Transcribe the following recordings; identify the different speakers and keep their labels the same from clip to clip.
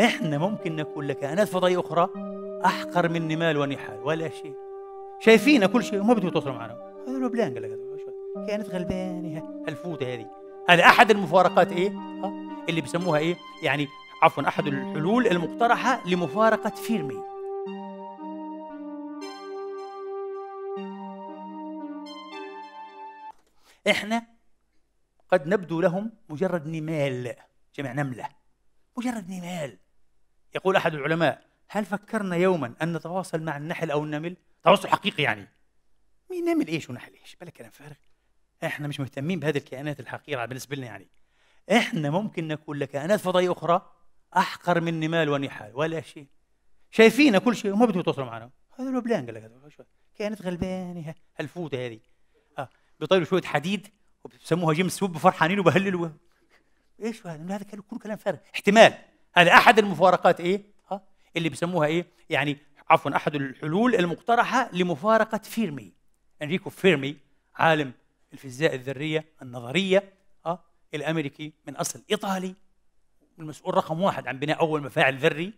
Speaker 1: إحنا ممكن نكون لكائنات فضائية أخرى أحقر من نمال ونحال ولا شيء شايفين كل شيء ما بدهم يتواصلوا معنا قالوا بلان قال لك كانت غلبانة الفوتة هذه هذا أحد المفارقات إيه؟ آه، اللي بيسموها إيه؟ يعني عفوا أحد الحلول المقترحة لمفارقة فيرمي إحنا قد نبدو لهم مجرد نمال جمع نملة مجرد نمال يقول أحد العلماء هل فكرنا يوما أن نتواصل مع النحل أو النمل؟ تواصل حقيقي يعني مين نمل إيش ونحل إيش؟ بلا كلام فارغ إحنا مش مهتمين بهذه الكائنات الحقيرة بالنسبة لنا يعني إحنا ممكن نكون لكائنات فضائية أخرى أحقر من نمال ونحال ولا شيء شايفين كل شيء وما بدهم يتواصلوا معنا هذا لبلان قال لك كانت غلبانة هالفوتة هذه آه بيطيروا شوية حديد وبيسموها جيمس ويب فرحانين وبهللوا ايش هذا؟ هذا كله كلام فارغ احتمال هذا احد المفارقات ايه ها اللي بيسموها ايه يعني عفوا احد الحلول المقترحه لمفارقه فيرمي انريكو فيرمي عالم الفيزياء الذريه النظريه ها الامريكي من اصل ايطالي المسؤول رقم واحد عن بناء اول مفاعل ذري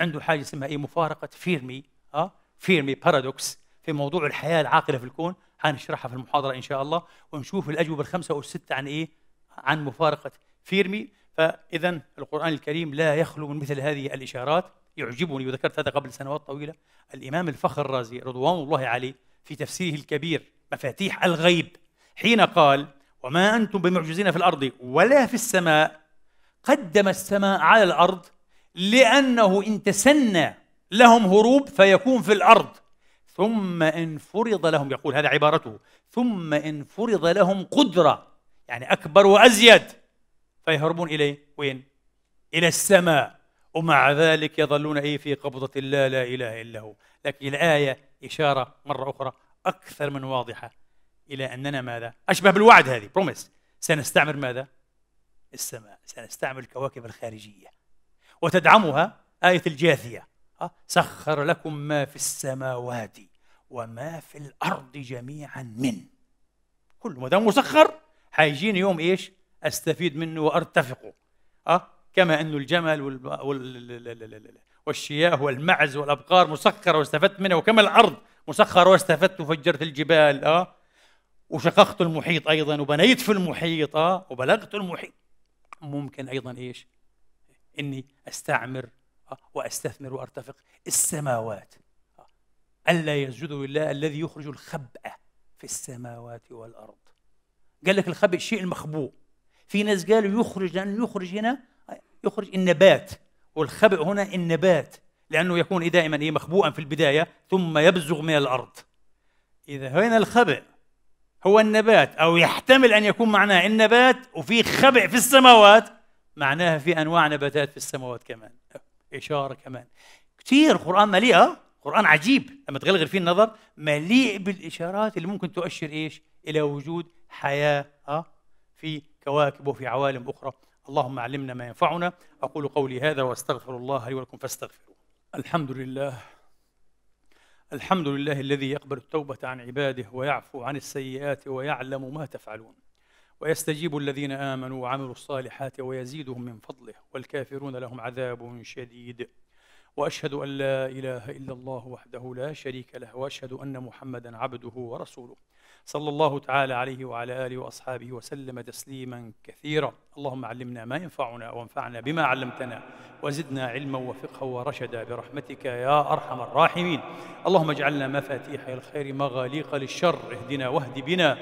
Speaker 1: عنده حاجه اسمها ايه مفارقه فيرمي ها فيرمي بارادوكس في موضوع الحياه العاقله في الكون حنشرحها في المحاضره ان شاء الله ونشوف الاجوبه الخمسه او السته عن ايه عن مفارقه فيرمي فإذا القرآن الكريم لا يخلو من مثل هذه الإشارات يعجبني وذكرت هذا قبل سنوات طويلة الإمام الفخر الرازي رضوان الله عليه في تفسيره الكبير مفاتيح الغيب حين قال وما أنتم بمعجزين في الأرض ولا في السماء قدم السماء على الأرض لأنه إن تسنى لهم هروب فيكون في الأرض ثم إن فرض لهم يقول هذا عبارته ثم إن فرض لهم قدرة يعني أكبر وأزيد فيهربون إليه وين؟ إلى السماء ومع ذلك يظلون إيه في قبضة الله لا إله إلا هو لكن الآية إشارة مرة أخرى أكثر من واضحة إلى أننا ماذا؟ أشبه بالوعد هذه بروميس سنستعمر ماذا؟ السماء سنستعمل الكواكب الخارجية وتدعمها آية الجاثية آه، سخر لكم ما في السماوات وما في الأرض جميعا من كل ما دام مسخر حيجيني يوم إيش أستفيد منه وأرتفقه أه؟ كما أن الجمل والشياه والمعز والأبقار مسخرة واستفدت منها وكما الأرض مسخرة واستفدت وفجرت الجبال أه؟ وشققت المحيط أيضا وبنيت في المحيط أه؟ وبلغت المحيط ممكن أيضا إيش إني أستعمر أه؟ وأستثمر وأرتفق السماوات أه؟ ألا يسجدوا لله الذي يخرج الخبأ في السماوات والأرض قال لك الخبئ شيء المخبوء في ناس قالوا يخرج لأنه يخرج هنا يخرج النبات والخبئ هنا النبات لأنه يكون إيه دائما إيه مخبوءا في البداية ثم يبزغ من الأرض إذا هنا الخبئ هو النبات أو يحتمل أن يكون معناه النبات وفي خبئ في السماوات معناها في أنواع نباتات في السماوات كمان إشارة كمان كثير القرآن مليء آه، قرآن عجيب لما تغلغل فيه النظر مليء بالإشارات اللي ممكن تؤشر إيش إلى وجود حياة آه، في كواكب وفي عوالم أخرى اللهم علمنا ما ينفعنا أقول قولي هذا وأستغفر الله لي ولكم فاستغفروه الحمد لله الحمد لله الذي يقبل التوبة عن عباده ويعفو عن السيئات ويعلم ما تفعلون ويستجيب الذين آمنوا وعملوا الصالحات ويزيدهم من فضله والكافرون لهم عذاب شديد واشهد ان لا اله الا الله وحده لا شريك له واشهد ان محمدا عبده ورسوله صلى الله تعالى عليه وعلى اله واصحابه وسلم تسليما كثيرا اللهم علمنا ما ينفعنا وانفعنا بما علمتنا وزدنا علما وفقها ورشدا برحمتك يا ارحم الراحمين اللهم اجعلنا مفاتيح الخير مغاليق للشر اهدنا واهد بنا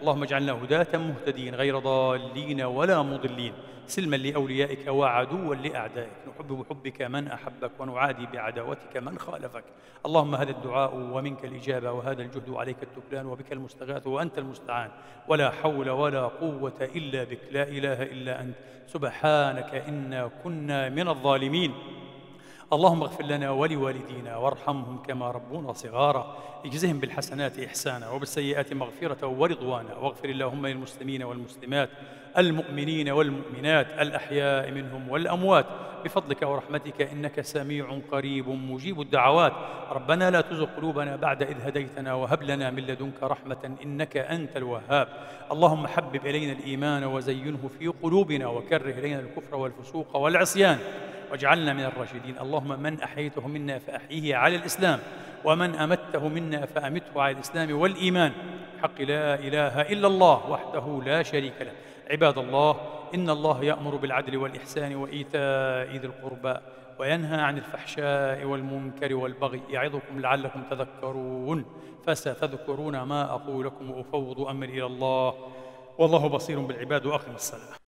Speaker 1: اللهم اجعلنا هداة مهتدين غير ضالين ولا مضلين سلما لأوليائك وعدوا لأعدائك نحب بحبك من أحبك ونعادي بعداوتك من خالفك اللهم هذا الدعاء ومنك الإجابة وهذا الجهد عليك التكلان وبك المستغاث وأنت المستعان ولا حول ولا قوة إلا بك لا إله إلا أنت سبحانك إنا كنا من الظالمين اللهم اغفر لنا ولوالدينا وارحمهم كما ربونا صغارا اجزهم بالحسنات إحسانا وبالسيئات مغفرة ورضوانا واغفر اللهم للمسلمين والمسلمات المؤمنين والمؤمنات الأحياء منهم والأموات بفضلك ورحمتك إنك سميع قريب مجيب الدعوات ربنا لا تزغ قلوبنا بعد إذ هديتنا وهب لنا من لدنك رحمة إنك أنت الوهاب اللهم حبب إلينا الإيمان وزينه في قلوبنا وكره إلينا الكفر والفسوق والعصيان واجعلنا من الراشدين اللهم من أحييته منا فأحيه على الإسلام ومن أمته منا فأمته على الإسلام والإيمان حق لا إله إلا الله وحده لا شريك له عباد الله إن الله يأمر بالعدل والإحسان وإيتاء ذي القربى وينهى عن الفحشاء والمنكر والبغي يعظكم لعلكم تذكرون فستذكرون ما أقول لكم وأفوض أمري إلى الله والله بصير بالعباد وأقم الصلاة